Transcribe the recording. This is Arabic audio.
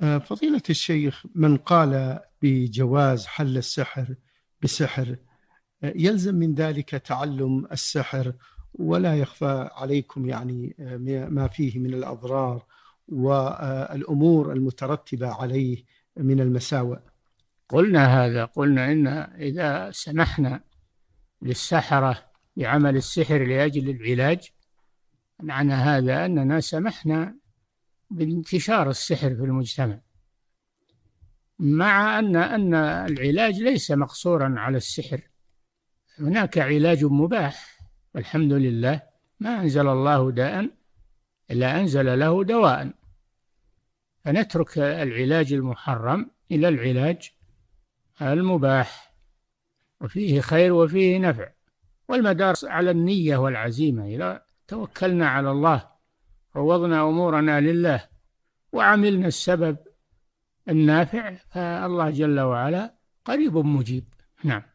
آه، فضيلة الشيخ من قال بجواز حل السحر بسحر آه، يلزم من ذلك تعلم السحر ولا يخفى عليكم يعني آه، ما فيه من الأضرار والأمور المترتبة عليه من المساوئ قلنا هذا قلنا إن إذا سمحنا للسحرة بعمل السحر لأجل العلاج معنى هذا أننا سمحنا بانتشار السحر في المجتمع مع ان ان العلاج ليس مقصورا على السحر هناك علاج مباح والحمد لله ما انزل الله داء الا انزل له دواء فنترك العلاج المحرم الى العلاج المباح وفيه خير وفيه نفع والمدار على النيه والعزيمه اذا توكلنا على الله فوضنا أمورنا لله وعملنا السبب النافع فالله جل وعلا قريب مجيب نعم